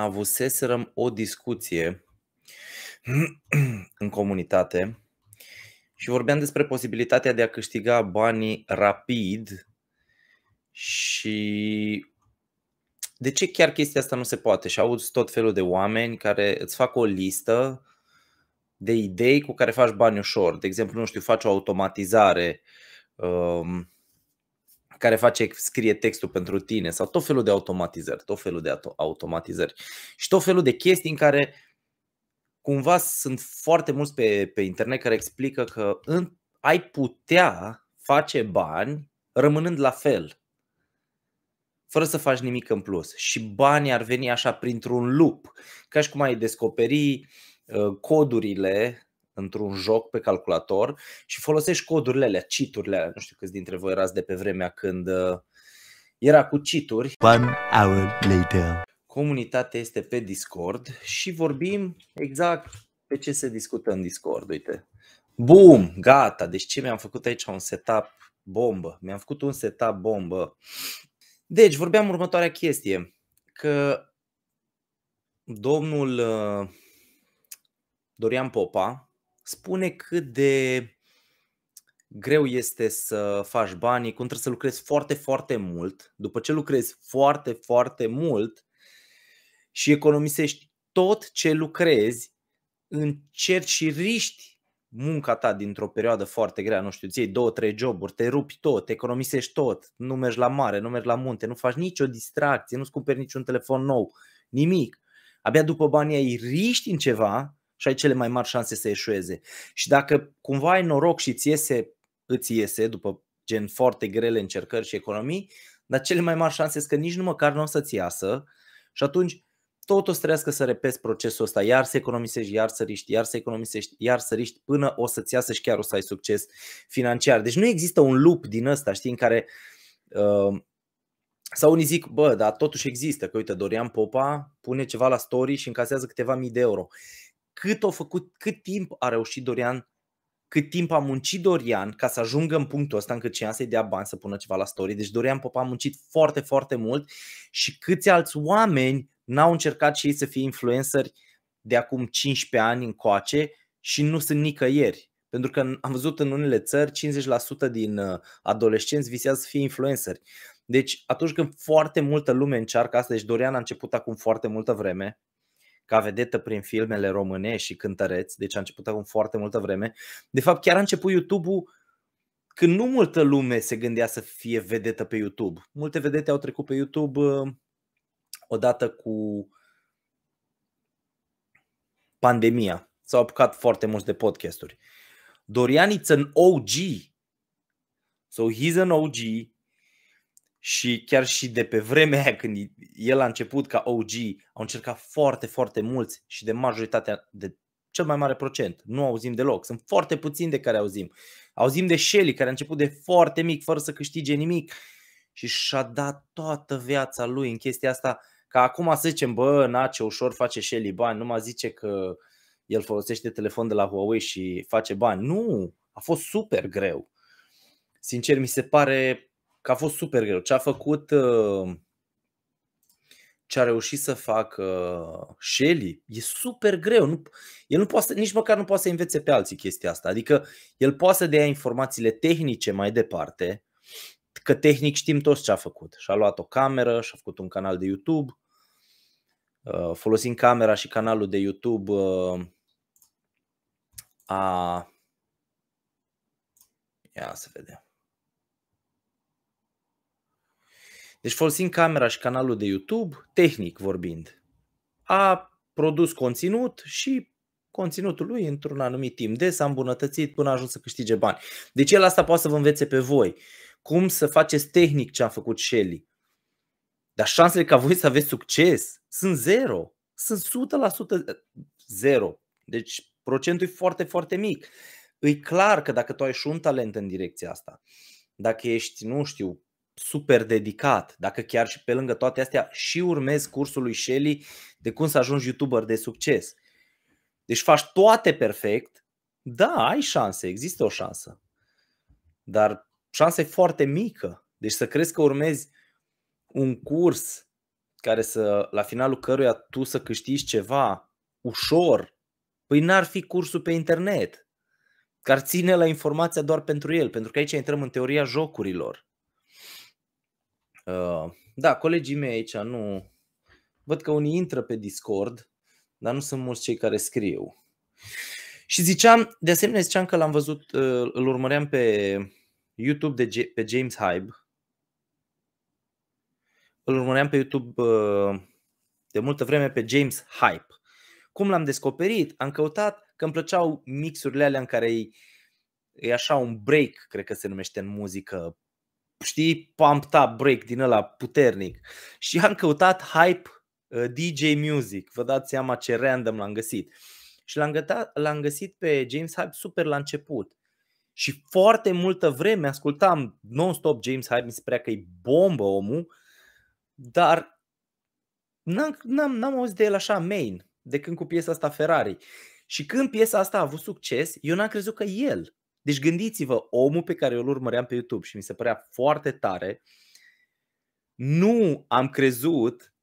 avuseserăm o discuție în comunitate și vorbeam despre posibilitatea de a câștiga banii rapid și de ce chiar chestia asta nu se poate? Și auzi tot felul de oameni care îți fac o listă de idei cu care faci bani ușor. De exemplu, nu știu, faci o automatizare um, care face, scrie textul pentru tine sau tot felul de automatizări, tot felul de automatizări și tot felul de chestii în care cumva sunt foarte mulți pe, pe internet care explică că în, ai putea face bani rămânând la fel, fără să faci nimic în plus și banii ar veni așa printr-un loop, ca și cum ai descoperi uh, codurile într-un joc pe calculator și folosești codurile alea, citurile alea. Nu știu câți dintre voi erați de pe vremea când uh, era cu cituri. One hour later. Comunitatea este pe Discord și vorbim exact pe ce se discută în Discord. Uite. Bum, gata. Deci ce mi-am făcut aici? Un setup bombă. Mi-am făcut un setup bombă. Deci vorbeam următoarea chestie. Că domnul uh, Dorian Popa, spune cât de greu este să faci banii, cum trebuie să lucrezi foarte, foarte mult. După ce lucrezi foarte, foarte mult și economisești tot ce lucrezi, încerci și riști munca ta dintr-o perioadă foarte grea, nu știu, ți două, trei joburi, te rupi tot, te economisești tot, nu mergi la mare, nu mergi la munte, nu faci nicio distracție, nu-ți cumperi niciun telefon nou, nimic. Abia după banii ai riști în ceva și ai cele mai mari șanse să eșueze. Și dacă cumva ai noroc și îți iese, îți iese după gen foarte grele încercări și economii, dar cele mai mari șanse sunt că nici nu măcar nu o să-ți iasă și atunci tot o să trească să repezi procesul ăsta, iar să economisești, iar să riști, iar să economisești, iar să riști până o să-ți iasă și chiar o să ai succes financiar. Deci nu există un loop din ăsta, știi, în care uh, sau unii zic, bă, dar totuși există, că uite, Dorian Popa pune ceva la story și încasează câteva mii de euro cât, o făcut, cât timp a reușit Dorian, cât timp a muncit Dorian ca să ajungă în punctul ăsta încât cineva să-i dea bani să pună ceva la story. Deci Dorian Popa a muncit foarte, foarte mult și câți alți oameni n-au încercat și ei să fie influenceri de acum 15 ani încoace și nu sunt nicăieri. Pentru că am văzut în unele țări 50% din uh, adolescenți visează să fie influenceri. Deci atunci când foarte multă lume încearcă asta, deci Dorian a început acum foarte multă vreme, ca vedetă prin filmele românești și cântăreți, deci a început acum foarte multă vreme. De fapt, chiar a început YouTube-ul când nu multă lume se gândea să fie vedetă pe YouTube. Multe vedete au trecut pe YouTube uh, odată cu pandemia. S-au apucat foarte mulți de podcasturi. Dorian it's an OG. So he's an OG și chiar și de pe vremea aia când el a început ca OG, au încercat foarte, foarte mulți și de majoritatea, de cel mai mare procent. Nu auzim deloc. Sunt foarte puțini de care auzim. Auzim de Shelly, care a început de foarte mic, fără să câștige nimic și și-a dat toată viața lui în chestia asta. Ca acum să zicem, bă, na, ce ușor face Shelly bani, nu mă zice că el folosește telefon de la Huawei și face bani. Nu, a fost super greu. Sincer, mi se pare că a fost super greu. Ce a făcut, uh, ce a reușit să facă uh, Shelly, e super greu. Nu, el nu poate, nici măcar nu poate să învețe pe alții chestia asta. Adică el poate să dea informațiile tehnice mai departe, că tehnic știm toți ce a făcut. Și-a luat o cameră, și-a făcut un canal de YouTube, uh, folosind camera și canalul de YouTube a... Ia să vedem. Deci folosind camera și canalul de YouTube, tehnic vorbind, a produs conținut și conținutul lui într-un anumit timp de s-a îmbunătățit până a ajuns să câștige bani. Deci el asta poate să vă învețe pe voi. Cum să faceți tehnic ce a făcut Shelly. Dar șansele ca voi să aveți succes sunt zero. Sunt 100% zero. Deci procentul e foarte, foarte mic. E clar că dacă tu ai și un talent în direcția asta, dacă ești, nu știu, super dedicat, dacă chiar și pe lângă toate astea și urmezi cursul lui Shelly de cum să ajungi youtuber de succes. Deci faci toate perfect, da, ai șanse, există o șansă. Dar e foarte mică. Deci să crezi că urmezi un curs care să, la finalul căruia tu să câștigi ceva ușor, păi n-ar fi cursul pe internet, care ține la informația doar pentru el, pentru că aici intrăm în teoria jocurilor. Uh, da, colegii mei aici nu. Văd că unii intră pe Discord, dar nu sunt mulți cei care scriu. Și ziceam, de asemenea, ziceam că l-am văzut, uh, îl urmăream pe YouTube de, pe James Hybe. Îl urmăream pe YouTube uh, de multă vreme pe James Hype. Cum l-am descoperit? Am căutat că îmi plăceau mixurile alea în care e, e așa un break, cred că se numește în muzică, știi, pumped up break din ăla puternic. Și am căutat hype uh, DJ Music. Vă dați seama ce random l-am găsit. Și l-am, gătat, l-am găsit pe James Hype super la început. Și foarte multă vreme ascultam non-stop James Hype, mi se părea că e bombă omul, dar n-am, n-am, n-am auzit de el așa main, de când cu piesa asta Ferrari. Și când piesa asta a avut succes, eu n-am crezut că el. Deci gândiți-vă, omul pe care eu îl urmăream pe YouTube și mi se părea foarte tare, nu am crezut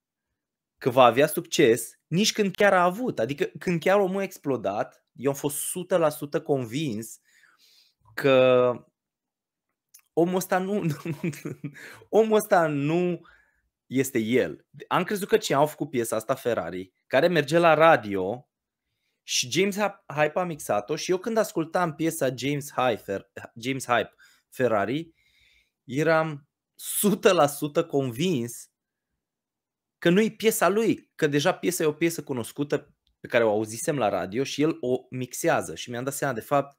că va avea succes nici când chiar a avut. Adică când chiar omul a explodat, eu am fost 100% convins că omul ăsta nu, nu, omul ăsta nu este el. Am crezut că ce au făcut piesa asta Ferrari, care merge la radio și James Hype a mixat-o și eu când ascultam piesa James Hype, James Hype Ferrari, eram 100% convins că nu e piesa lui, că deja piesa e o piesă cunoscută pe care o auzisem la radio și el o mixează și mi-am dat seama de fapt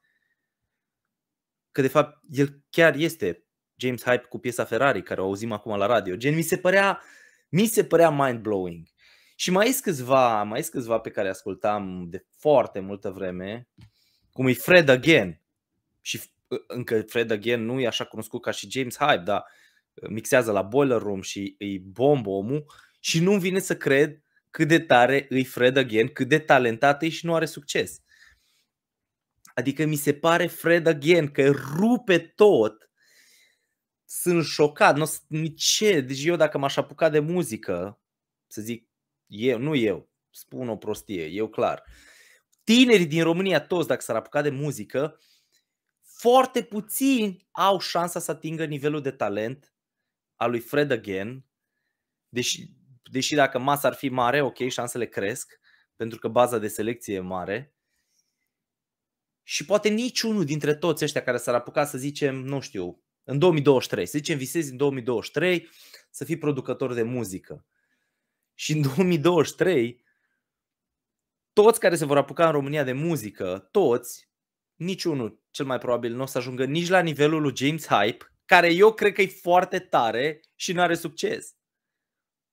că de fapt el chiar este James Hype cu piesa Ferrari care o auzim acum la radio. Gen mi se părea mi se părea mind blowing. Și mai sunt câțiva, mai sunt câțiva pe care ascultam de foarte multă vreme, cum e Fred Again. Și uh, încă Fred Again nu e așa cunoscut ca și James Hype, dar uh, mixează la Boiler Room și îi bombă omul și nu vine să cred cât de tare îi Fred Again, cât de talentat e și nu are succes. Adică mi se pare Fred Again că rupe tot. Sunt șocat, nu n-o, nici ce. Deci eu dacă m-aș apuca de muzică, să zic eu, nu eu, spun o prostie, eu clar. Tinerii din România, toți, dacă s-ar apuca de muzică, foarte puțini au șansa să atingă nivelul de talent al lui Fred Again, deși, deși dacă masa ar fi mare, ok, șansele cresc, pentru că baza de selecție e mare. Și poate niciunul dintre toți ăștia care s-ar apuca să zicem, nu știu, în 2023, să zicem visezi în 2023 să fii producător de muzică. Și în 2023, toți care se vor apuca în România de muzică, toți, niciunul cel mai probabil nu o să ajungă nici la nivelul lui James Hype, care eu cred că e foarte tare și nu are succes.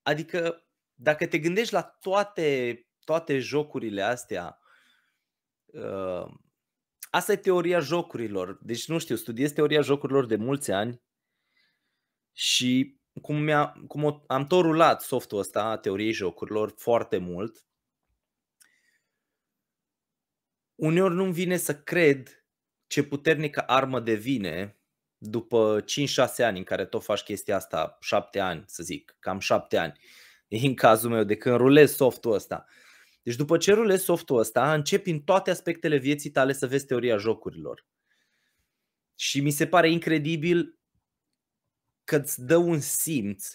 Adică, dacă te gândești la toate, toate jocurile astea, uh, asta e teoria jocurilor. Deci, nu știu, studiez teoria jocurilor de mulți ani și cum, mi-a, cum o, am tot rulat softul ăsta a teoriei jocurilor foarte mult, uneori nu-mi vine să cred ce puternică armă devine după 5-6 ani în care tot faci chestia asta, 7 ani să zic, cam 7 ani în cazul meu de când rulez softul ăsta. Deci după ce rulezi softul ăsta, începi în toate aspectele vieții tale să vezi teoria jocurilor. Și mi se pare incredibil că îți dă un simț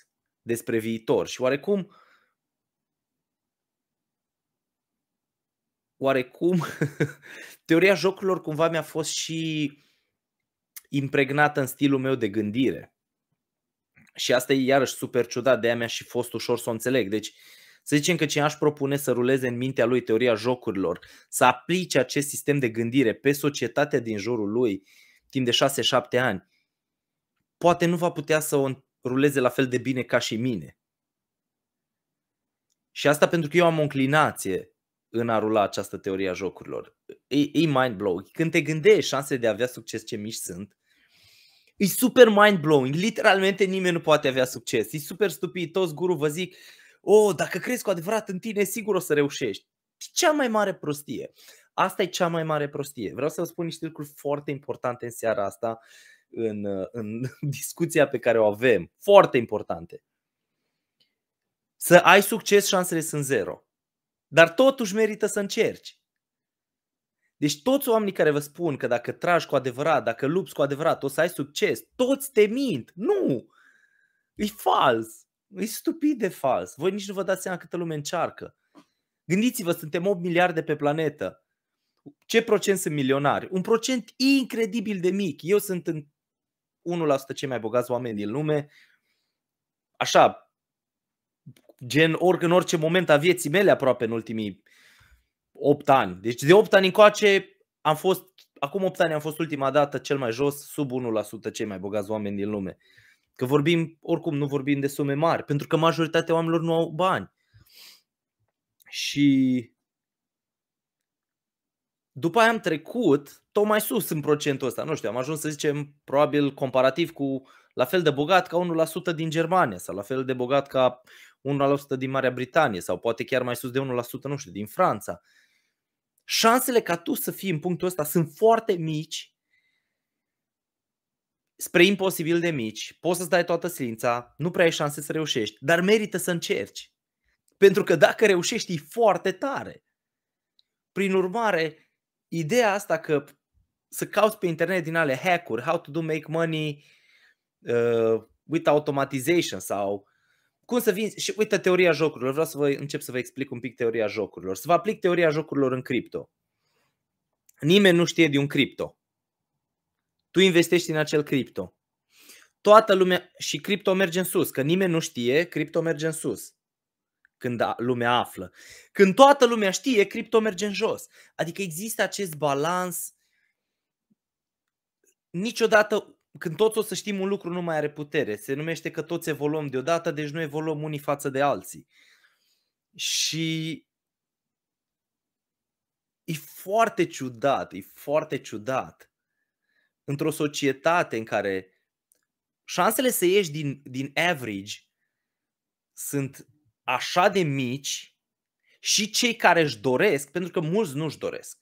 despre viitor și oarecum oarecum teoria jocurilor cumva mi-a fost și impregnată în stilul meu de gândire. Și asta e iarăși super ciudat, de-aia mi-a și fost ușor să o înțeleg. Deci să zicem că cine aș propune să ruleze în mintea lui teoria jocurilor, să aplice acest sistem de gândire pe societatea din jurul lui timp de 6-7 ani, poate nu va putea să o ruleze la fel de bine ca și mine. Și asta pentru că eu am o înclinație în a rula această teorie a jocurilor. E, e mind-blowing. Când te gândești șansele de a avea succes ce mici sunt, e super mind-blowing. Literalmente nimeni nu poate avea succes. E super stupid. Toți guru vă zic, oh, dacă crezi cu adevărat în tine, sigur o să reușești. Cea mai mare prostie. Asta e cea mai mare prostie. Vreau să vă spun niște lucruri foarte importante în seara asta în, uh, în discuția pe care o avem, foarte importante. Să ai succes, șansele sunt zero. Dar totuși merită să încerci. Deci toți oamenii care vă spun că dacă tragi cu adevărat, dacă lupți cu adevărat, o să ai succes, toți te mint. Nu! E fals. E stupid de fals. Voi nici nu vă dați seama câtă lume încearcă. Gândiți-vă, suntem 8 miliarde pe planetă. Ce procent sunt milionari? Un procent incredibil de mic. Eu sunt în 1% cei mai bogați oameni din lume, așa, gen oric, în orice moment a vieții mele aproape în ultimii 8 ani. Deci de 8 ani încoace am fost, acum 8 ani am fost ultima dată cel mai jos, sub 1% cei mai bogați oameni din lume. Că vorbim, oricum nu vorbim de sume mari, pentru că majoritatea oamenilor nu au bani. Și după aia am trecut tot mai sus în procentul ăsta. Nu știu, am ajuns să zicem probabil comparativ cu la fel de bogat ca 1% din Germania sau la fel de bogat ca 1% din Marea Britanie sau poate chiar mai sus de 1%, nu știu, din Franța. Șansele ca tu să fii în punctul ăsta sunt foarte mici, spre imposibil de mici, poți să-ți dai toată silința, nu prea ai șanse să reușești, dar merită să încerci. Pentru că dacă reușești, e foarte tare. Prin urmare, ideea asta că să cauți pe internet din ale hack-uri, how to do make money uh, with automatization sau cum să vinzi și uite teoria jocurilor, vreau să vă încep să vă explic un pic teoria jocurilor, să vă aplic teoria jocurilor în cripto. Nimeni nu știe de un cripto. Tu investești în acel cripto. Toată lumea și cripto merge în sus, că nimeni nu știe, cripto merge în sus când lumea află. Când toată lumea știe, cripto merge în jos. Adică există acest balans. Niciodată, când toți o să știm un lucru, nu mai are putere. Se numește că toți evoluăm deodată, deci nu evoluăm unii față de alții. Și e foarte ciudat, e foarte ciudat. Într-o societate în care șansele să ieși din, din average sunt așa de mici și cei care își doresc, pentru că mulți nu își doresc.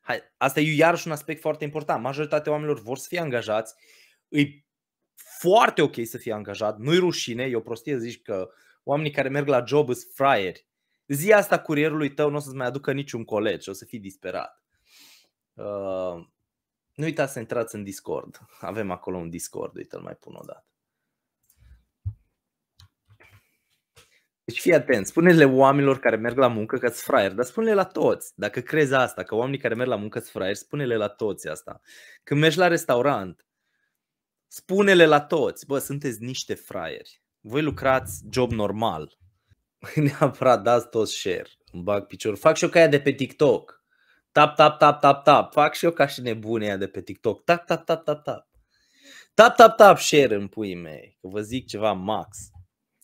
Hai, asta e iarăși un aspect foarte important. Majoritatea oamenilor vor să fie angajați, îi foarte ok să fie angajat, nu-i rușine, e o prostie zici că oamenii care merg la job sunt fraieri. Zi asta curierului tău nu o să-ți mai aducă niciun coleg și o să fii disperat. Uh, nu uitați să intrați în Discord. Avem acolo un Discord, uite-l mai pun o dată. Deci fii atent, spune-le oamenilor care merg la muncă că-ți fraier, dar spune-le la toți. Dacă crezi asta, că oamenii care merg la muncă sunt fraier, spune-le la toți asta. Când mergi la restaurant, spune-le la toți, bă, sunteți niște fraieri. Voi lucrați job normal. Păi neapărat dați toți share. Îmi bag picior. Fac și eu ca aia de pe TikTok. Tap, tap, tap, tap, tap. Fac și eu ca și aia de pe TikTok. Tap, tap, tap, tap, tap. Tap, tap, tap, share în puii mei. vă zic ceva max.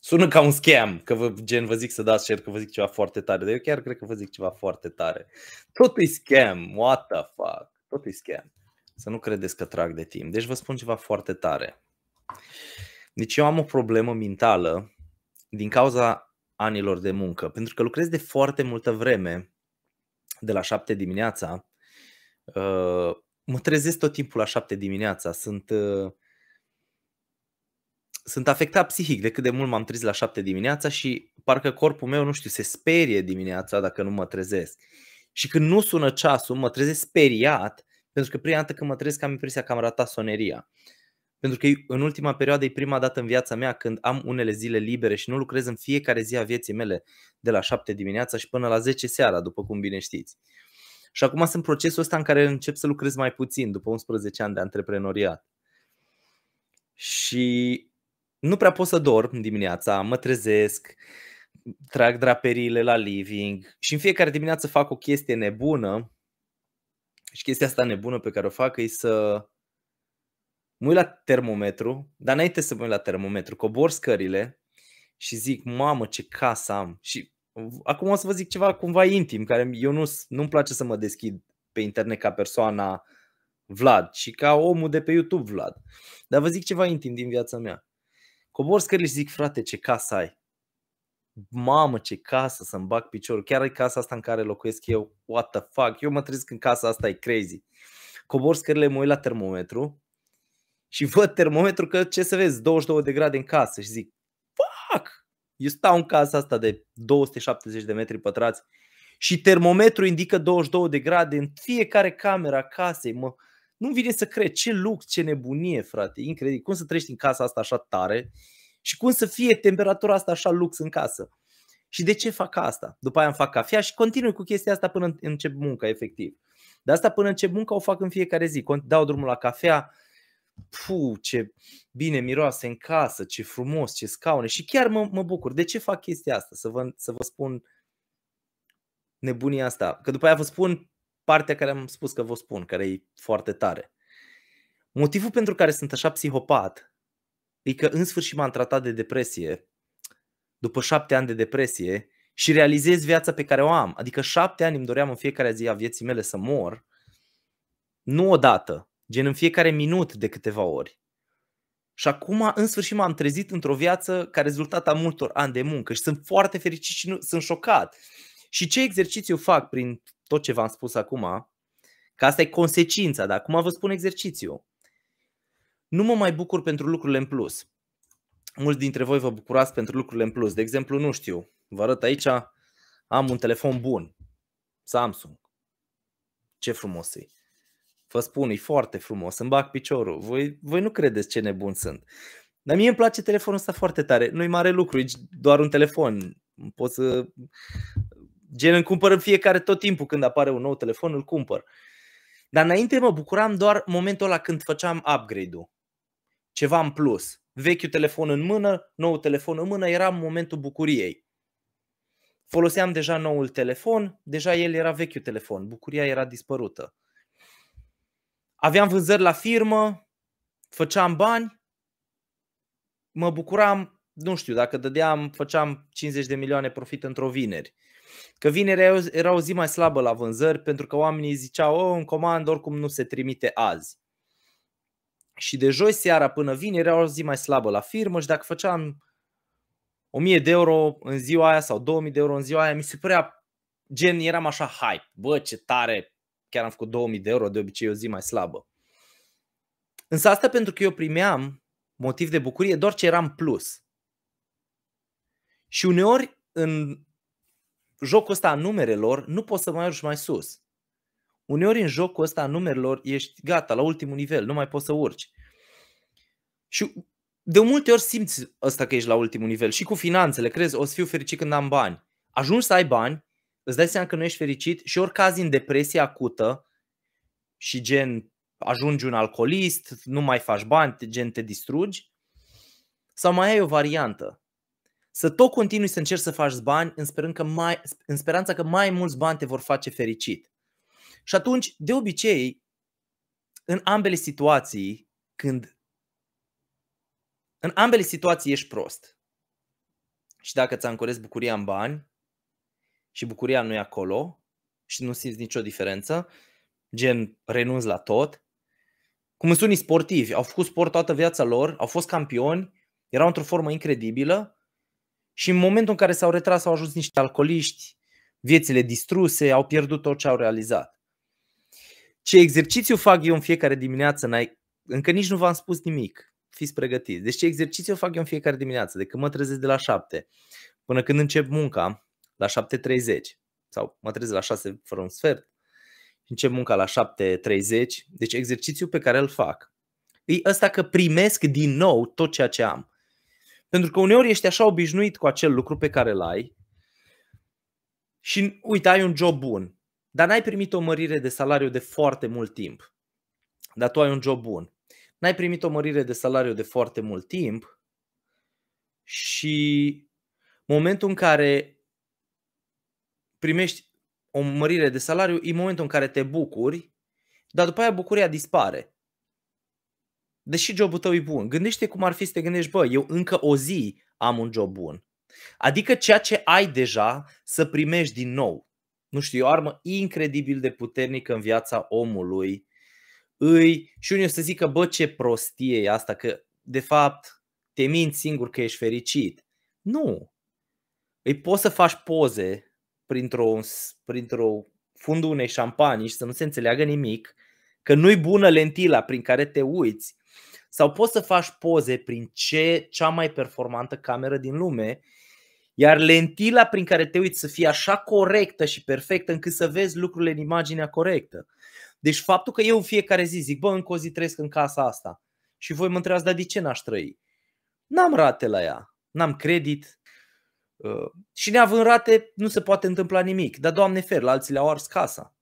Sună ca un scam, că vă, gen vă zic să dați share, că vă zic ceva foarte tare, dar eu chiar cred că vă zic ceva foarte tare. Tot e scam, what the fuck, tot e scam. Să nu credeți că trag de timp. Deci vă spun ceva foarte tare. Deci eu am o problemă mentală din cauza anilor de muncă, pentru că lucrez de foarte multă vreme, de la 7 dimineața, uh, mă trezesc tot timpul la 7 dimineața, sunt uh, sunt afectat psihic de cât de mult m-am trezit la 7 dimineața și parcă corpul meu, nu știu, se sperie dimineața dacă nu mă trezesc. Și când nu sună ceasul, mă trezesc speriat, pentru că prima dată când mă trezesc am impresia că am ratat soneria. Pentru că în ultima perioadă e prima dată în viața mea când am unele zile libere și nu lucrez în fiecare zi a vieții mele de la 7 dimineața și până la 10 seara, după cum bine știți. Și acum sunt procesul ăsta în care încep să lucrez mai puțin după 11 ani de antreprenoriat. Și nu prea pot să dorm dimineața, mă trezesc, trag draperiile la living și în fiecare dimineață fac o chestie nebună și chestia asta nebună pe care o fac e să mă uit la termometru, dar înainte să mă uit la termometru, cobor scările și zic, mamă, ce casă am. Și acum o să vă zic ceva cumva intim, care eu nu, nu-mi place să mă deschid pe internet ca persoana Vlad și ca omul de pe YouTube Vlad. Dar vă zic ceva intim din viața mea. Cobor scările și zic, frate, ce casă ai? Mamă, ce casă să-mi bag piciorul. Chiar e casa asta în care locuiesc eu. What the fuck? Eu mă trezesc în casa asta, e crazy. Cobor scările, mă uit la termometru și văd termometru că ce să vezi, 22 de grade în casă și zic, fuck! Eu stau în casa asta de 270 de metri pătrați și termometru indică 22 de grade în fiecare camera casei. Mă, nu-mi vine să cred ce lux, ce nebunie, frate, incredibil. Cum să trăiești în casa asta așa tare și cum să fie temperatura asta așa lux în casă. Și de ce fac asta? După aia îmi fac cafea și continui cu chestia asta până încep munca, efectiv. De asta până încep munca o fac în fiecare zi. Dau drumul la cafea, Pu, ce bine miroase în casă, ce frumos, ce scaune și chiar mă, mă bucur. De ce fac chestia asta? Să vă, să vă spun nebunia asta. Că după aia vă spun partea care am spus că vă spun, care e foarte tare. Motivul pentru care sunt așa psihopat e că în sfârșit m-am tratat de depresie după șapte ani de depresie și realizez viața pe care o am. Adică șapte ani îmi doream în fiecare zi a vieții mele să mor, nu odată, gen în fiecare minut de câteva ori. Și acum, în sfârșit, m-am trezit într-o viață ca rezultat a multor ani de muncă și sunt foarte fericit și nu, sunt șocat. Și ce exercițiu fac prin tot ce v-am spus acum, că asta e consecința, dar acum vă spun exercițiu. Nu mă mai bucur pentru lucrurile în plus. Mulți dintre voi vă bucurați pentru lucrurile în plus. De exemplu, nu știu, vă arăt aici, am un telefon bun, Samsung. Ce frumos e. Vă spun, e foarte frumos, îmi bag piciorul. Voi, voi nu credeți ce nebun sunt. Dar mie îmi place telefonul ăsta foarte tare. Nu-i mare lucru, e doar un telefon. Pot să Gen îmi cumpăr în fiecare tot timpul când apare un nou telefon, îl cumpăr. Dar înainte mă bucuram doar momentul ăla când făceam upgrade-ul. Ceva în plus. Vechiul telefon în mână, nou telefon în mână, era momentul bucuriei. Foloseam deja noul telefon, deja el era vechiul telefon, bucuria era dispărută. Aveam vânzări la firmă, făceam bani, mă bucuram, nu știu, dacă dădeam, făceam 50 de milioane profit într-o vineri. Că vineri era o zi mai slabă la vânzări pentru că oamenii ziceau, o, oh, în comandă oricum nu se trimite azi. Și de joi seara până vineri era o zi mai slabă la firmă și dacă făceam 1000 de euro în ziua aia sau 2000 de euro în ziua aia, mi se părea gen, eram așa hype, bă ce tare, chiar am făcut 2000 de euro, de obicei o zi mai slabă. Însă asta pentru că eu primeam motiv de bucurie doar ce eram plus. Și uneori în jocul ăsta a numerelor nu poți să mai urci mai sus. Uneori în jocul ăsta a numerelor ești gata, la ultimul nivel, nu mai poți să urci. Și de multe ori simți asta că ești la ultimul nivel și cu finanțele, crezi, o să fiu fericit când am bani. Ajungi să ai bani, îți dai seama că nu ești fericit și ori cazi în depresie acută și gen ajungi un alcoolist, nu mai faci bani, gen te distrugi. Sau mai ai o variantă să tot continui să încerci să faci bani în, sperând că mai, în speranța că mai mulți bani te vor face fericit. Și atunci, de obicei, în ambele situații, când în ambele situații ești prost. Și dacă îți ancorezi bucuria în bani și bucuria nu e acolo și nu simți nicio diferență, gen renunți la tot, cum sunt unii sportivi, au făcut sport toată viața lor, au fost campioni, erau într-o formă incredibilă și în momentul în care s-au retras, au ajuns niște alcooliști, viețile distruse, au pierdut tot ce au realizat. Ce exercițiu fac eu în fiecare dimineață? N-ai... Încă nici nu v-am spus nimic. Fiți pregătiți. Deci ce exercițiu fac eu în fiecare dimineață? De când mă trezesc de la 7 până când încep munca la 7.30 sau mă trezesc la 6 fără un sfert încep munca la 7.30, deci exercițiul pe care îl fac e ăsta că primesc din nou tot ceea ce am. Pentru că uneori ești așa obișnuit cu acel lucru pe care îl ai și, uite, ai un job bun, dar n-ai primit o mărire de salariu de foarte mult timp. Dar tu ai un job bun. N-ai primit o mărire de salariu de foarte mult timp și momentul în care primești o mărire de salariu e momentul în care te bucuri, dar după aia bucuria dispare deși jobul tău e bun, gândește cum ar fi să te gândești, bă, eu încă o zi am un job bun. Adică ceea ce ai deja să primești din nou. Nu știu, e o armă incredibil de puternică în viața omului. Îi, și unii o să zică, bă, ce prostie e asta, că de fapt te minți singur că ești fericit. Nu. Îi poți să faci poze printr-o, printr-o fundul unei șampanii și să nu se înțeleagă nimic, că nu-i bună lentila prin care te uiți, sau poți să faci poze prin ce, cea mai performantă cameră din lume, iar lentila prin care te uiți să fie așa corectă și perfectă încât să vezi lucrurile în imaginea corectă. Deci faptul că eu în fiecare zi zic, bă, încă o zi trăiesc în casa asta și voi mă întrebați, dar de ce n-aș trăi? N-am rate la ea, n-am credit uh, și neavând rate nu se poate întâmpla nimic, dar Doamne fer, la alții le-au ars casa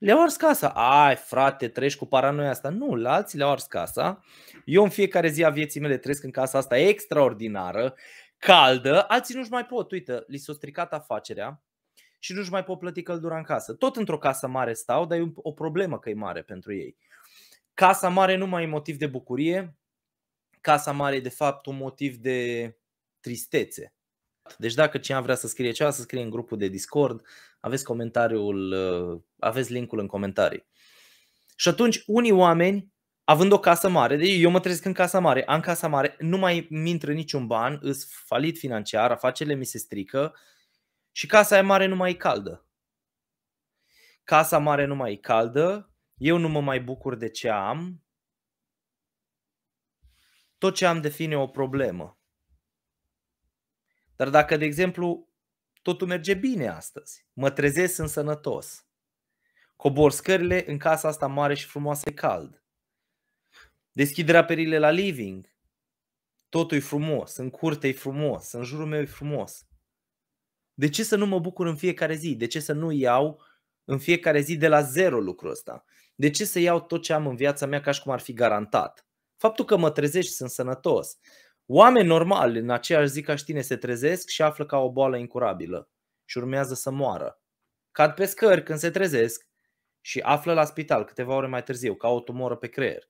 le-au ars casa. Ai, frate, treci cu paranoia asta. Nu, la alții le-au ars casa. Eu în fiecare zi a vieții mele trăiesc în casa asta extraordinară, caldă. Alții nu-și mai pot. Uite, li s-a stricat afacerea și nu-și mai pot plăti căldura în casă. Tot într-o casă mare stau, dar e o problemă că e mare pentru ei. Casa mare nu mai e motiv de bucurie. Casa mare e de fapt un motiv de tristețe. Deci dacă cineva vrea să scrie ceva, să scrie în grupul de Discord, aveți comentariul, uh, aveți linkul în comentarii. Și atunci unii oameni, având o casă mare, deci eu mă trezesc în casa mare, am casa mare, nu mai mi intră niciun ban, îs falit financiar, afacerile mi se strică și casa e mare nu mai e caldă. Casa mare nu mai e caldă, eu nu mă mai bucur de ce am, tot ce am define o problemă. Dar dacă, de exemplu, totul merge bine astăzi. Mă trezesc, sunt sănătos. Cobor scările în casa asta mare și frumoasă e cald. Deschid raperile la living. Totul e frumos, în curte e frumos, în jurul meu e frumos. De ce să nu mă bucur în fiecare zi? De ce să nu iau în fiecare zi de la zero lucrul ăsta? De ce să iau tot ce am în viața mea ca și cum ar fi garantat? Faptul că mă trezesc și sunt sănătos, Oameni normali, în aceeași zi ca și tine, se trezesc și află ca o boală incurabilă și urmează să moară. Cad pe scări când se trezesc și află la spital câteva ore mai târziu ca o tumoră pe creier.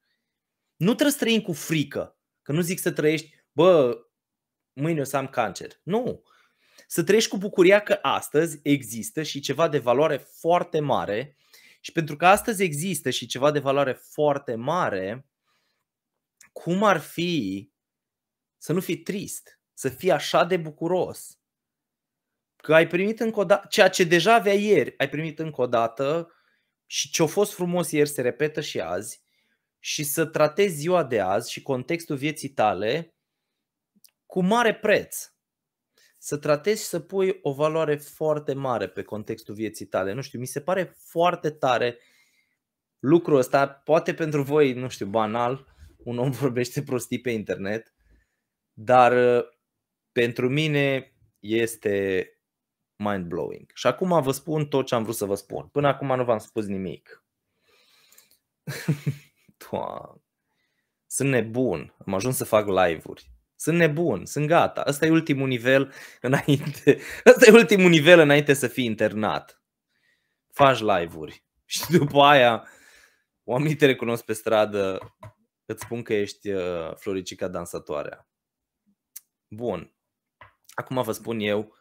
Nu trebuie să trăim cu frică, că nu zic să trăiești, bă, mâine o să am cancer. Nu. Să trăiești cu bucuria că astăzi există și ceva de valoare foarte mare și pentru că astăzi există și ceva de valoare foarte mare, cum ar fi să nu fii trist, să fii așa de bucuros că ai primit încă o dată ceea ce deja avea ieri, ai primit încă o dată și ce a fost frumos ieri se repetă și azi și să tratezi ziua de azi și contextul vieții tale cu mare preț. Să tratezi și să pui o valoare foarte mare pe contextul vieții tale. Nu știu, mi se pare foarte tare lucrul ăsta, poate pentru voi, nu știu, banal, un om vorbește prostii pe internet, dar uh, pentru mine este mind-blowing. Și acum vă spun tot ce am vrut să vă spun. Până acum nu v-am spus nimic. Doamne. Sunt nebun, am ajuns să fac live-uri. Sunt nebun, sunt gata. Ăsta e ultimul nivel înainte. Ăsta e ultimul nivel înainte să fii internat. Faci live-uri și după aia oamenii te recunosc pe stradă, îți spun că ești uh, floricica dansatoarea. Bun. Acum vă spun eu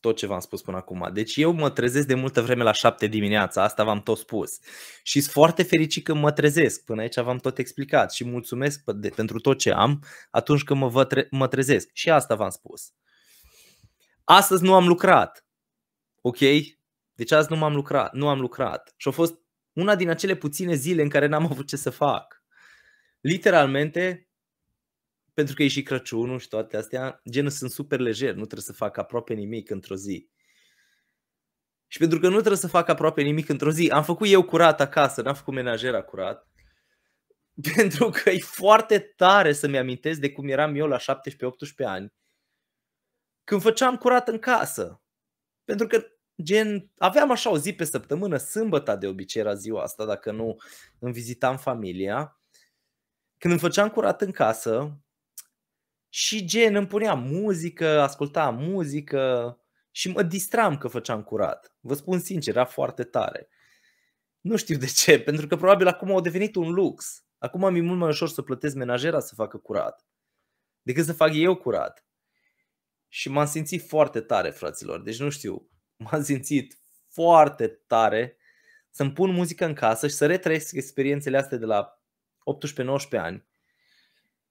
tot ce v-am spus până acum. Deci eu mă trezesc de multă vreme la 7 dimineața, asta v-am tot spus. Și sunt foarte fericit că mă trezesc, până aici v-am tot explicat și mulțumesc pentru tot ce am atunci când mă, vă tre- mă trezesc. Și asta v-am spus. Astăzi nu am lucrat. Ok? Deci azi nu am lucrat, nu am lucrat. Și a fost una din acele puține zile în care n-am avut ce să fac. Literalmente pentru că e și Crăciunul și toate astea, genul sunt super lejer, nu trebuie să fac aproape nimic într-o zi. Și pentru că nu trebuie să fac aproape nimic într-o zi, am făcut eu curat acasă, n-am făcut menajera curat, pentru că e foarte tare să-mi amintesc de cum eram eu la 17-18 ani, când făceam curat în casă. Pentru că gen, aveam așa o zi pe săptămână, sâmbăta de obicei era ziua asta, dacă nu îmi vizitam familia, când îmi făceam curat în casă, și gen îmi punea muzică, asculta muzică și mă distram că făceam curat. Vă spun sincer, era foarte tare. Nu știu de ce, pentru că probabil acum au devenit un lux. Acum mi-e mult mai ușor să plătesc menajera să facă curat decât să fac eu curat. Și m-am simțit foarte tare, fraților. Deci nu știu, m-am simțit foarte tare să-mi pun muzică în casă și să retrăiesc experiențele astea de la 18-19 ani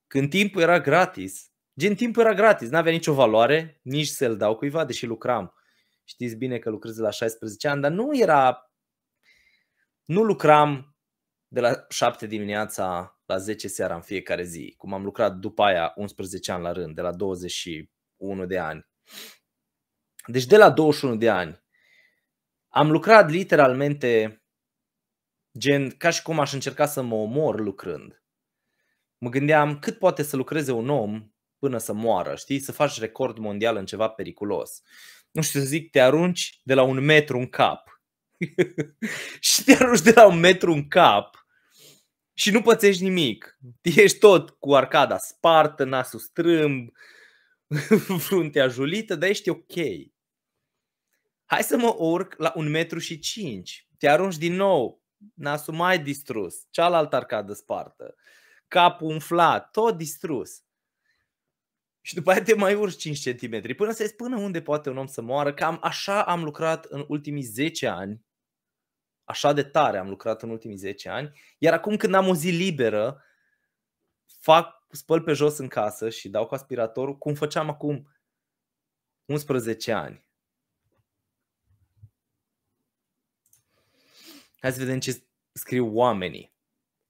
când timpul era gratis, gen timpul era gratis, n-avea nicio valoare, nici să-l dau cuiva, deși lucram. Știți bine că lucrez de la 16 ani, dar nu era... Nu lucram de la 7 dimineața la 10 seara în fiecare zi, cum am lucrat după aia 11 ani la rând, de la 21 de ani. Deci de la 21 de ani am lucrat literalmente gen ca și cum aș încerca să mă omor lucrând mă gândeam cât poate să lucreze un om până să moară, știi? Să faci record mondial în ceva periculos. Nu știu să zic, te arunci de la un metru în cap. și te arunci de la un metru în cap și nu pățești nimic. Ești tot cu arcada spartă, nasul strâmb, fruntea julită, dar ești ok. Hai să mă urc la un metru și cinci. Te arunci din nou, nasul mai distrus, cealaltă arcadă spartă capul umflat, tot distrus. Și după aia te mai urci 5 cm până să până unde poate un om să moară. Cam așa am lucrat în ultimii 10 ani. Așa de tare am lucrat în ultimii 10 ani. Iar acum când am o zi liberă, fac spăl pe jos în casă și dau cu aspiratorul cum făceam acum 11 ani. Hai să vedem ce scriu oamenii.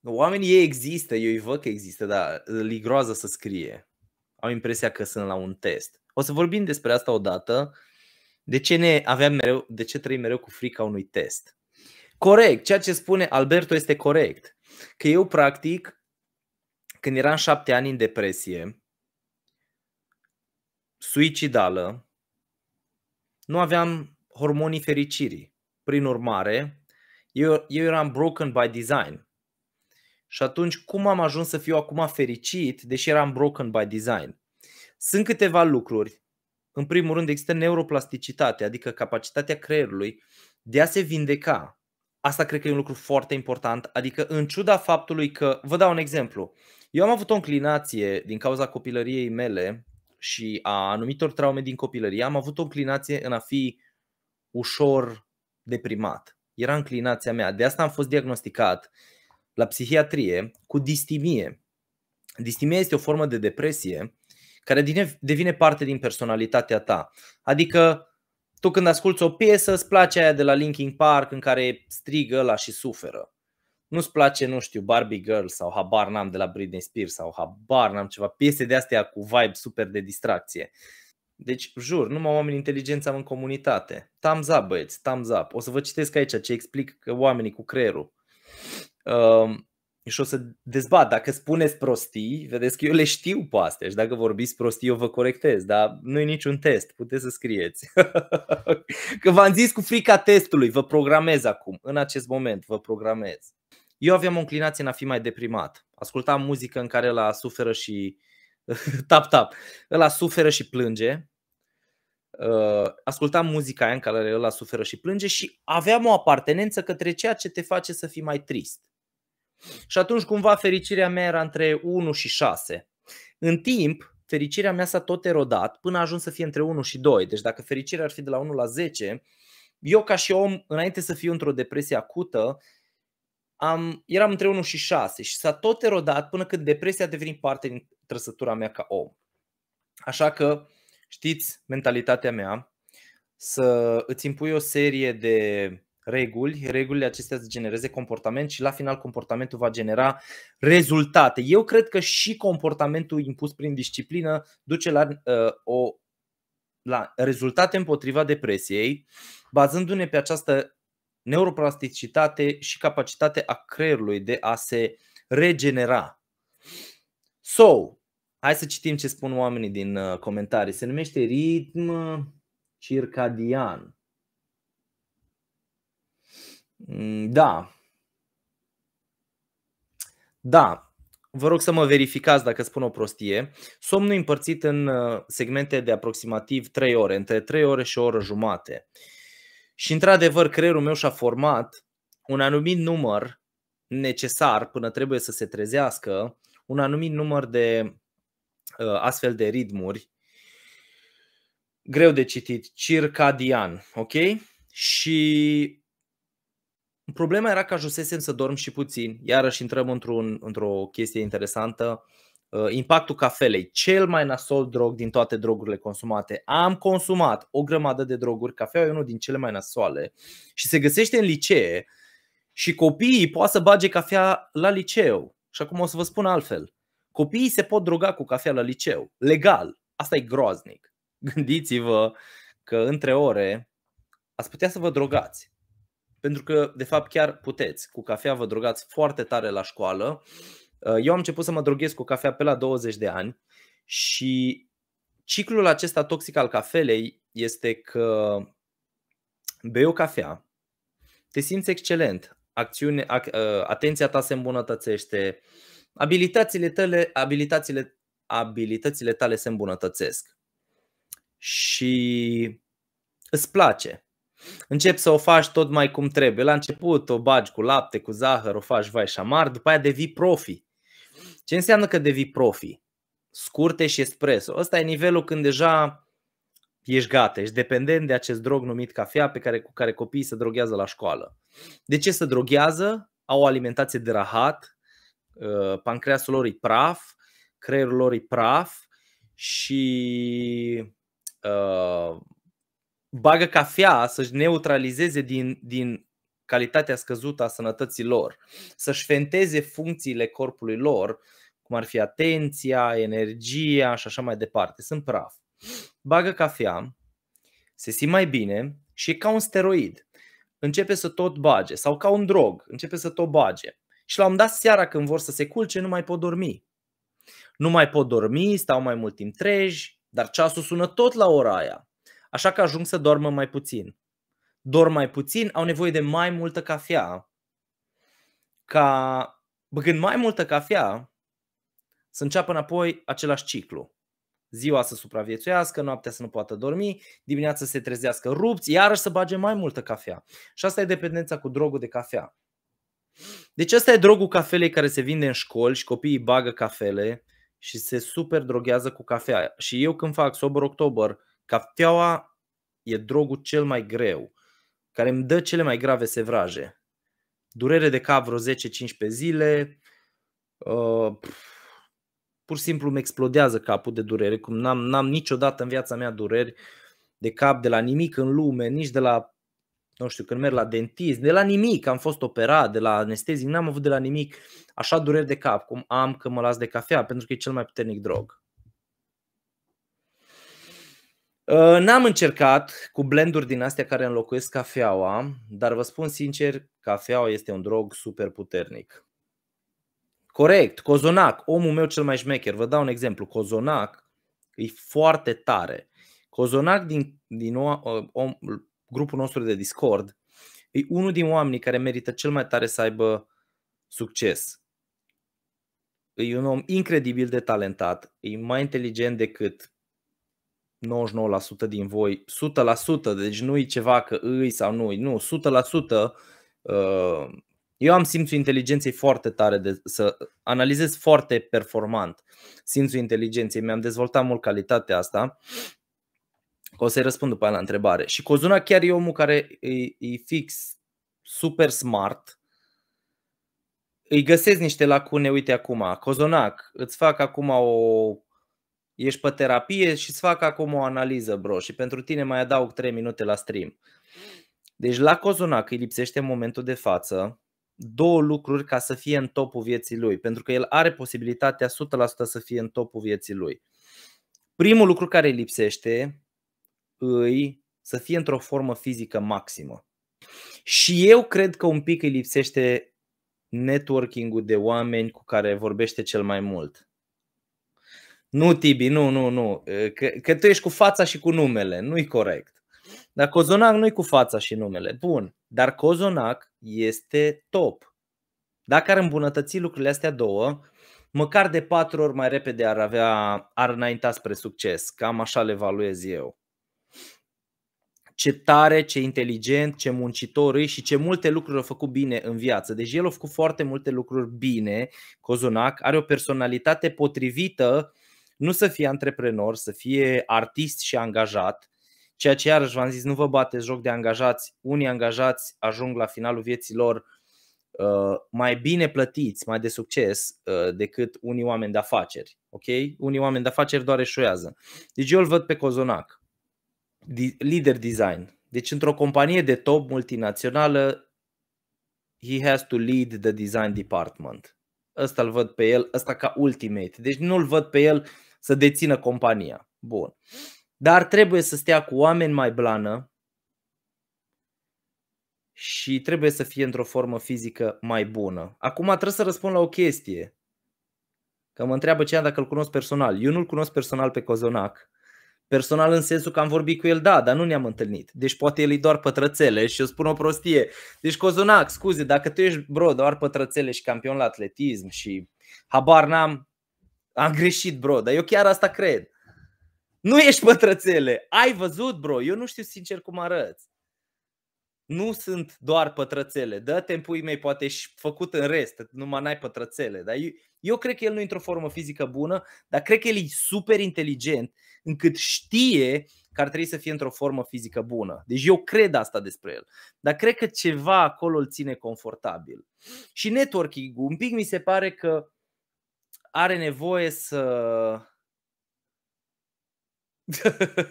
Oamenii ei există, eu îi văd că există, dar li groază să scrie. Au impresia că sunt la un test. O să vorbim despre asta odată. De ce ne aveam mereu, de ce trăim mereu cu frica unui test? Corect, ceea ce spune Alberto este corect. Că eu practic, când eram șapte ani în depresie, suicidală, nu aveam hormonii fericirii. Prin urmare, eu, eu eram broken by design. Și atunci, cum am ajuns să fiu acum fericit, deși eram broken by design? Sunt câteva lucruri. În primul rând, există neuroplasticitate, adică capacitatea creierului de a se vindeca. Asta cred că e un lucru foarte important, adică în ciuda faptului că, vă dau un exemplu, eu am avut o înclinație din cauza copilăriei mele și a anumitor traume din copilărie, am avut o înclinație în a fi ușor deprimat. Era înclinația mea, de asta am fost diagnosticat la psihiatrie cu distimie. Distimia este o formă de depresie care devine parte din personalitatea ta. Adică tu când asculți o piesă, îți place aia de la Linkin Park în care strigă la și suferă. Nu-ți place, nu știu, Barbie Girl sau habar n-am de la Britney Spears sau habar n-am ceva, piese de astea cu vibe super de distracție. Deci, jur, numai oameni inteligenți am în comunitate. Thumbs up, băieți, thumbs up. O să vă citesc aici ce explic că oamenii cu creierul și o să dezbat. Dacă spuneți prostii, vedeți că eu le știu pe astea și dacă vorbiți prostii eu vă corectez, dar nu e niciun test, puteți să scrieți. că v-am zis cu frica testului, vă programez acum, în acest moment, vă programez. Eu aveam o înclinație în a fi mai deprimat. Ascultam muzică în care la suferă și tap tap, ăla suferă și plânge. Uh, ascultam muzica aia în care ăla suferă și plânge și aveam o apartenență către ceea ce te face să fii mai trist și atunci cumva fericirea mea era între 1 și 6. În timp, fericirea mea s-a tot erodat până a ajuns să fie între 1 și 2. Deci dacă fericirea ar fi de la 1 la 10, eu ca și om, înainte să fiu într-o depresie acută, am, eram între 1 și 6 și s-a tot erodat până când depresia a devenit parte din trăsătura mea ca om. Așa că știți mentalitatea mea să îți impui o serie de reguli, regulile acestea să genereze comportament și la final comportamentul va genera rezultate. Eu cred că și comportamentul impus prin disciplină duce la, uh, o, la rezultate împotriva depresiei, bazându-ne pe această neuroplasticitate și capacitate a creierului de a se regenera. So, hai să citim ce spun oamenii din uh, comentarii. Se numește ritm circadian. Mm, da. Da. Vă rog să mă verificați dacă spun o prostie. Somnul împărțit în uh, segmente de aproximativ 3 ore, între 3 ore și o oră jumate. Și într-adevăr, creierul meu și-a format un anumit număr necesar până trebuie să se trezească, un anumit număr de uh, astfel de ritmuri greu de citit, circadian, ok? Și Problema era că ajusesem să dorm și puțin. Iarăși intrăm într-un, într-o chestie interesantă. Uh, impactul cafelei, cel mai nasol drog din toate drogurile consumate. Am consumat o grămadă de droguri, cafeaua e unul din cele mai nasoale și se găsește în licee și copiii poate să bage cafea la liceu. Și acum o să vă spun altfel. Copiii se pot droga cu cafea la liceu, legal. Asta e groaznic. Gândiți-vă că între ore ați putea să vă drogați pentru că de fapt chiar puteți. Cu cafea vă drogați foarte tare la școală. Uh, eu am început să mă droghez cu cafea pe la 20 de ani și ciclul acesta toxic al cafelei este că bei o cafea, te simți excelent, acțiune, uh, atenția ta se îmbunătățește, abilitățile tale, abilitățile, abilitățile tale se îmbunătățesc și îți place. Încep să o faci tot mai cum trebuie. La început o bagi cu lapte, cu zahăr, o faci vai și amar, după aia devii profi. Ce înseamnă că devii profi? Scurte și espresso. Ăsta e nivelul când deja ești gata, ești dependent de acest drog numit cafea pe care, cu care copiii se droghează la școală. De ce se droghează? Au o alimentație de rahat, uh, pancreasul lor e praf, creierul lor e praf și uh, bagă cafea să-și neutralizeze din, din calitatea scăzută a sănătății lor, să-și fenteze funcțiile corpului lor, cum ar fi atenția, energia și așa mai departe. Sunt praf. Bagă cafea, se simt mai bine și e ca un steroid. Începe să tot bage sau ca un drog, începe să tot bage. Și la un dat seara când vor să se culce nu mai pot dormi. Nu mai pot dormi, stau mai mult timp treji, dar ceasul sună tot la ora aia. Așa că ajung să dormă mai puțin. Dorm mai puțin, au nevoie de mai multă cafea. Ca băgând mai multă cafea, să înceapă înapoi același ciclu. Ziua să supraviețuiască, noaptea să nu poată dormi, dimineața să se trezească rupți, iarăși să bage mai multă cafea. Și asta e dependența cu drogul de cafea. Deci asta e drogul cafelei care se vinde în școli și copiii bagă cafele și se super droghează cu cafea. Și eu când fac sober october, Cafteaua e drogul cel mai greu, care îmi dă cele mai grave sevraje. Durere de cap vreo 10-15 zile, uh, pur și simplu îmi explodează capul de durere, cum n-am, n-am niciodată în viața mea dureri de cap de la nimic în lume, nici de la, nu știu, când merg la dentist, de la nimic, am fost operat, de la anestezii, n-am avut de la nimic așa dureri de cap cum am când mă las de cafea, pentru că e cel mai puternic drog. Uh, n-am încercat cu blenduri din astea care înlocuiesc cafeaua, dar vă spun sincer, cafeaua este un drog super puternic. Corect, cozonac, omul meu cel mai șmecher, vă dau un exemplu, cozonac e foarte tare. Cozonac din, din o, uh, o, grupul nostru de Discord e unul din oamenii care merită cel mai tare să aibă succes. E un om incredibil de talentat, e mai inteligent decât 99% din voi, 100%, deci nu e ceva că îi sau nu, nu, 100%. Uh, eu am simțul inteligenței foarte tare, de, să analizez foarte performant simțul inteligenței, mi-am dezvoltat mult calitatea asta. O să-i răspund după aia la întrebare. Și Cozuna chiar e omul care e, e fix super smart, îi găsesc niște lacune, uite acum, Cozonac, îți fac acum o ești pe terapie și îți fac acum o analiză, bro, și pentru tine mai adaug 3 minute la stream. Deci la Cozonac îi lipsește în momentul de față două lucruri ca să fie în topul vieții lui, pentru că el are posibilitatea 100% să fie în topul vieții lui. Primul lucru care îi lipsește îi să fie într-o formă fizică maximă. Și eu cred că un pic îi lipsește networking-ul de oameni cu care vorbește cel mai mult. Nu, Tibi, nu, nu, nu. Că, că tu ești cu fața și cu numele. Nu-i corect. Dar Cozonac nu-i cu fața și numele. Bun. Dar Cozonac este top. Dacă ar îmbunătăți lucrurile astea două, măcar de patru ori mai repede ar avea, ar înainta spre succes. Cam așa le evaluez eu. Ce tare, ce inteligent, ce muncitor e și ce multe lucruri a făcut bine în viață. Deci el a făcut foarte multe lucruri bine, Cozonac, are o personalitate potrivită nu să fie antreprenor, să fie artist și angajat, ceea ce iarăși v-am zis, nu vă bateți joc de angajați, unii angajați ajung la finalul vieții lor uh, mai bine plătiți, mai de succes uh, decât unii oameni de afaceri. Ok? Unii oameni de afaceri doar eșuează. Deci eu îl văd pe Cozonac, leader design. Deci într-o companie de top multinațională, he has to lead the design department. Ăsta îl văd pe el, ăsta ca ultimate. Deci nu-l văd pe el să dețină compania. Bun. Dar trebuie să stea cu oameni mai blană și trebuie să fie într-o formă fizică mai bună. Acum trebuie să răspund la o chestie. Că mă întreabă cea dacă îl cunosc personal. Eu nu-l cunosc personal pe Cozonac. Personal în sensul că am vorbit cu el, da, dar nu ne-am întâlnit. Deci poate el e doar pătrățele și eu spun o prostie. Deci Cozonac, scuze, dacă tu ești bro doar pătrățele și campion la atletism și habar n-am, am greșit, bro, dar eu chiar asta cred. Nu ești pătrățele. Ai văzut, bro. Eu nu știu sincer cum arăți. Nu sunt doar pătrățele. Dă-te în pui mei, poate și făcut în rest, numai n-ai pătrățele. Dar eu, eu cred că el nu e într-o formă fizică bună, dar cred că el e super inteligent încât știe că ar trebui să fie într-o formă fizică bună. Deci eu cred asta despre el. Dar cred că ceva acolo îl ține confortabil. Și networking un pic mi se pare că are nevoie să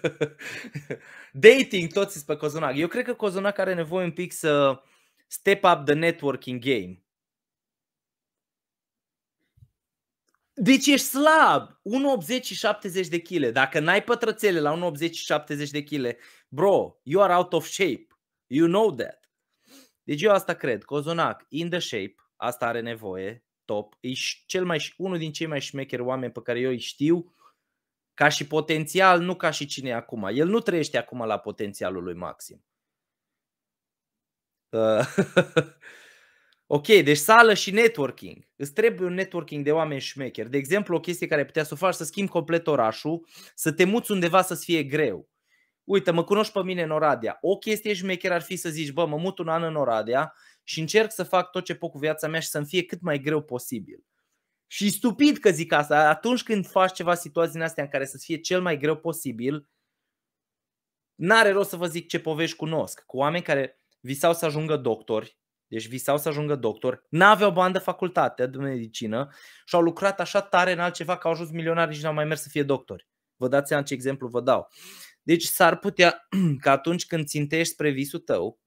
dating toți pe Cozonac. Eu cred că Cozonac are nevoie un pic să step up the networking game. Deci ești slab, 1,80 și 70 de kg. Dacă n-ai pătrățele la 1,80 și 70 de kg, bro, you are out of shape. You know that. Deci eu asta cred. Cozonac, in the shape, asta are nevoie top, e cel mai, unul din cei mai șmecheri oameni pe care eu îi știu, ca și potențial, nu ca și cine e acum. El nu trăiește acum la potențialul lui maxim. Ă, ok, deci sală și networking. Îți trebuie un networking de oameni șmecheri. De exemplu, o chestie care putea să o faci, să schimbi complet orașul, să te muți undeva să-ți fie greu. Uite, mă cunoști pe mine în Oradea. O chestie șmecher ar fi să zici, bă, mă mut un an în Oradea și încerc să fac tot ce pot cu viața mea și să-mi fie cât mai greu posibil. Și stupid că zic asta, atunci când faci ceva situații din astea în care să fie cel mai greu posibil, n-are rost să vă zic ce povești cunosc. Cu oameni care visau să ajungă doctori, deci visau să ajungă doctor, n-aveau bani de facultate de medicină și au lucrat așa tare în altceva că au ajuns milionari și n-au mai mers să fie doctori. Vă dați seama ce exemplu vă dau. Deci s-ar putea că atunci când țintești spre visul tău,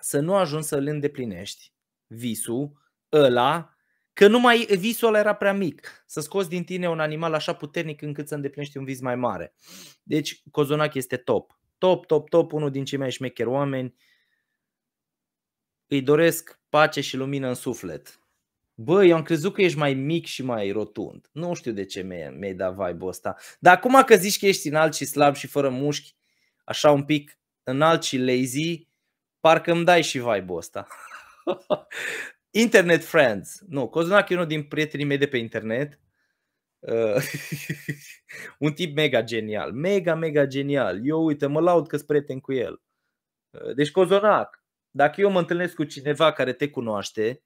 să nu ajungi să-l îndeplinești, visul ăla, că numai visul ăla era prea mic, să scoți din tine un animal așa puternic încât să îndeplinești un vis mai mare. Deci Cozonac este top, top, top, top, unul din cei mai șmecheri oameni. Îi doresc pace și lumină în suflet. Bă, eu am crezut că ești mai mic și mai rotund. Nu știu de ce mi-ai, mi dat vibe ăsta. Dar acum că zici că ești înalt și slab și fără mușchi, așa un pic înalt și lazy, parcă îmi dai și vibe-ul ăsta. internet friends. Nu, Cozunac e unul din prietenii mei de pe internet. Uh, un tip mega genial, mega, mega genial. Eu uite, mă laud că-s prieten cu el. Uh, deci Cozonac, dacă eu mă întâlnesc cu cineva care te cunoaște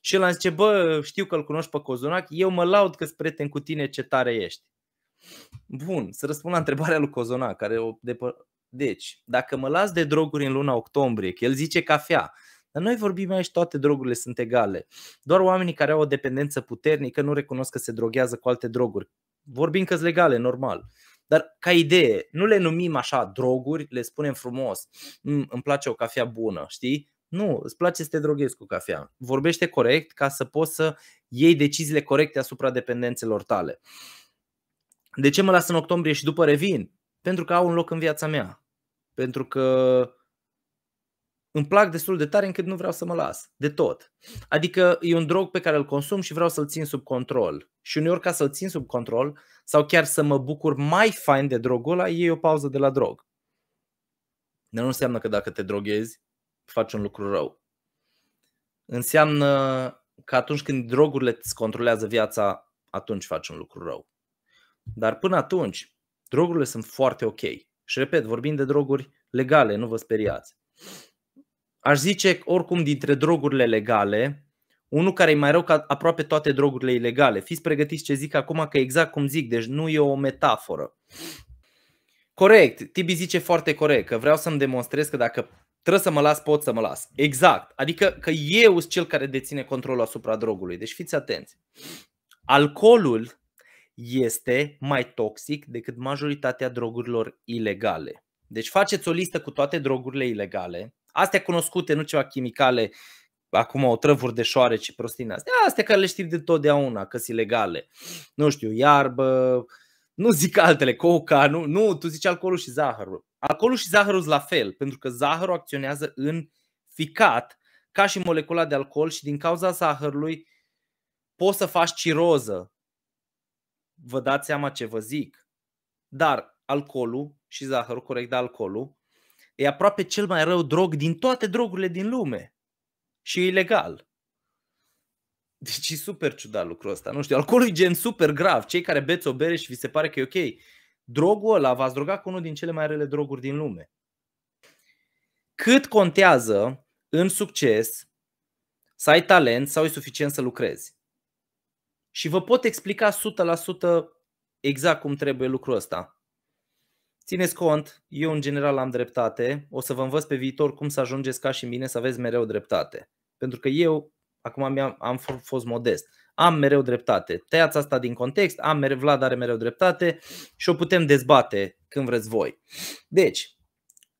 și el îmi zice, bă, știu că-l cunoști pe Cozonac, eu mă laud că-s prieten cu tine, ce tare ești. Bun, să răspund la întrebarea lui Cozonac, care o, depă- deci, dacă mă las de droguri în luna octombrie, că el zice cafea, dar noi vorbim aici, toate drogurile sunt egale. Doar oamenii care au o dependență puternică nu recunosc că se droghează cu alte droguri. Vorbim că sunt legale, normal. Dar ca idee, nu le numim așa droguri, le spunem frumos. Mm, îmi place o cafea bună, știi? Nu, îți place să te droghezi cu cafea. Vorbește corect ca să poți să iei deciziile corecte asupra dependențelor tale. De ce mă las în octombrie și după revin? Pentru că au un loc în viața mea pentru că îmi plac destul de tare încât nu vreau să mă las de tot. Adică e un drog pe care îl consum și vreau să-l țin sub control. Și uneori ca să-l țin sub control sau chiar să mă bucur mai fain de drogul ăla, iei o pauză de la drog. Dar nu înseamnă că dacă te droghezi, faci un lucru rău. Înseamnă că atunci când drogurile îți controlează viața, atunci faci un lucru rău. Dar până atunci, drogurile sunt foarte ok. Și repet, vorbim de droguri legale, nu vă speriați. Aș zice oricum dintre drogurile legale, unul care e mai rău ca aproape toate drogurile ilegale. Fiți pregătiți ce zic acum, că exact cum zic, deci nu e o metaforă. Corect, Tibi zice foarte corect că vreau să-mi demonstrez că dacă trebuie să mă las, pot să mă las. Exact, adică că eu sunt cel care deține controlul asupra drogului, deci fiți atenți. Alcoolul este mai toxic decât majoritatea drogurilor ilegale. Deci faceți o listă cu toate drogurile ilegale, astea cunoscute, nu ceva chimicale, acum o trăvuri de șoare și prostine astea, astea care le știm de totdeauna, că sunt ilegale. Nu știu, iarbă, nu zic altele, coca, nu, nu, tu zici alcoolul și zahărul. Alcoolul și zahărul sunt la fel, pentru că zahărul acționează în ficat, ca și molecula de alcool și din cauza zahărului poți să faci ciroză, vă dați seama ce vă zic. Dar alcoolul și zahărul, corect, dar alcoolul, e aproape cel mai rău drog din toate drogurile din lume. Și e ilegal. Deci e super ciudat lucrul ăsta. Nu știu, alcoolul e gen super grav. Cei care beți o bere și vi se pare că e ok, drogul ăla v-ați drogat cu unul din cele mai rele droguri din lume. Cât contează în succes să ai talent sau e suficient să lucrezi? și vă pot explica 100% exact cum trebuie lucrul ăsta. Țineți cont, eu în general am dreptate, o să vă învăț pe viitor cum să ajungeți ca și mine să aveți mereu dreptate. Pentru că eu, acum am, am fost modest, am mereu dreptate. Tăiați asta din context, am mereu, Vlad are mereu dreptate și o putem dezbate când vreți voi. Deci,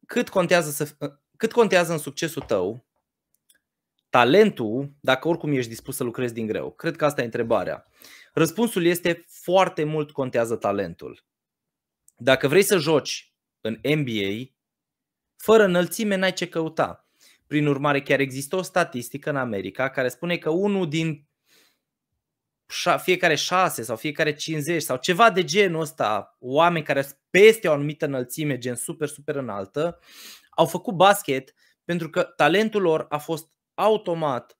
cât contează, să, cât contează în succesul tău talentul, dacă oricum ești dispus să lucrezi din greu? Cred că asta e întrebarea. Răspunsul este foarte mult contează talentul. Dacă vrei să joci în NBA, fără înălțime n-ai ce căuta. Prin urmare, chiar există o statistică în America care spune că unul din fiecare 6 sau fiecare 50 sau ceva de genul ăsta, oameni care sunt peste o anumită înălțime, gen super, super înaltă, au făcut basket pentru că talentul lor a fost automat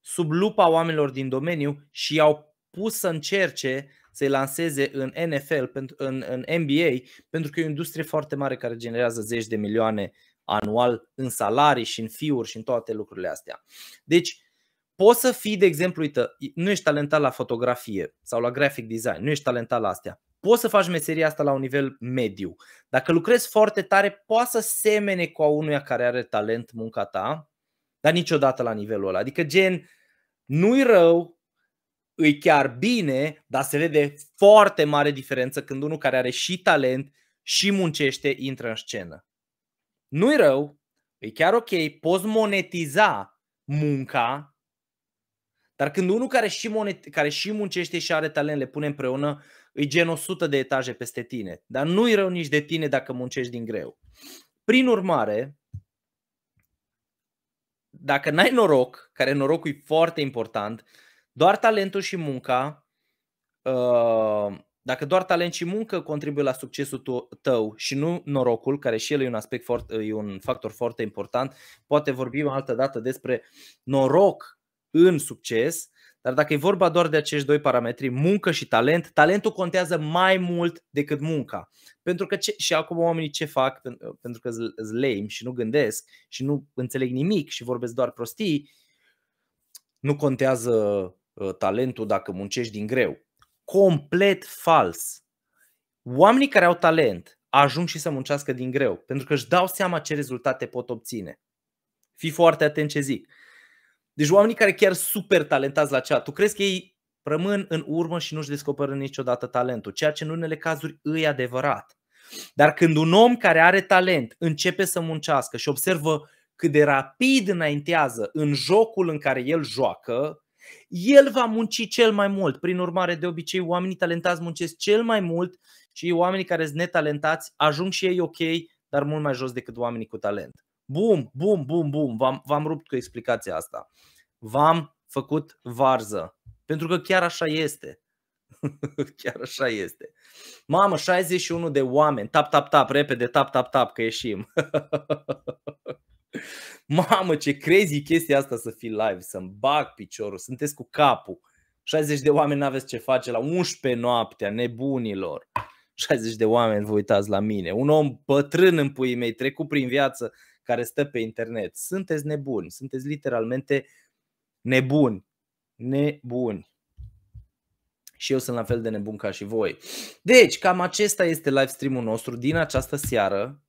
sub lupa oamenilor din domeniu și i-au pus să încerce să-i lanseze în NFL, în, în NBA, pentru că e o industrie foarte mare care generează zeci de milioane anual în salarii și în fiuri și în toate lucrurile astea. Deci, poți să fii, de exemplu, uite, nu ești talentat la fotografie sau la graphic design, nu ești talentat la astea. Poți să faci meseria asta la un nivel mediu. Dacă lucrezi foarte tare, poți să semene cu a unuia care are talent munca ta, dar niciodată la nivelul ăla. Adică gen, nu-i rău, îi chiar bine, dar se vede foarte mare diferență când unul care are și talent și muncește intră în scenă. Nu-i rău, e chiar ok, poți monetiza munca, dar când unul care și, monet, care și muncește și are talent le pune împreună, e gen 100 de etaje peste tine. Dar nu-i rău nici de tine dacă muncești din greu. Prin urmare, dacă n-ai noroc, care norocul e foarte important, doar talentul și munca, uh, dacă doar talent și muncă contribuie la succesul tău și nu norocul, care și el e un aspect foarte, e un factor foarte important, poate vorbim altă dată despre noroc în succes, dar dacă e vorba doar de acești doi parametri, muncă și talent, talentul contează mai mult decât munca. Pentru că ce, și acum oamenii ce fac, uh, pentru că sunt lame și nu gândesc și nu înțeleg nimic și vorbesc doar prostii, nu contează uh, talentul dacă muncești din greu. Complet fals. Oamenii care au talent ajung și să muncească din greu, pentru că își dau seama ce rezultate pot obține. Fii foarte atent ce zic. Deci oamenii care chiar super talentați la cea, tu crezi că ei rămân în urmă și nu-și descoperă niciodată talentul, ceea ce în unele cazuri îi adevărat. Dar când un om care are talent începe să muncească și observă cât de rapid înaintează în jocul în care el joacă, el va munci cel mai mult. Prin urmare, de obicei, oamenii talentați muncesc cel mai mult și oamenii care sunt netalentați ajung și ei ok, dar mult mai jos decât oamenii cu talent. Bum, bum, bum, bum, v-am, v-am rupt cu explicația asta. V-am făcut varză. Pentru că chiar așa este. chiar așa este. Mamă, 61 de oameni. Tap, tap, tap, repede, tap, tap, tap, că ieșim. Mamă, ce crazy chestia asta să fii live, să-mi bag piciorul, sunteți cu capul. 60 de oameni n-aveți ce face la 11 noaptea, nebunilor. 60 de oameni vă uitați la mine. Un om bătrân în puii mei, trecut prin viață, care stă pe internet. Sunteți nebuni, sunteți literalmente nebuni, nebuni. Și eu sunt la fel de nebun ca și voi. Deci, cam acesta este live stream-ul nostru din această seară.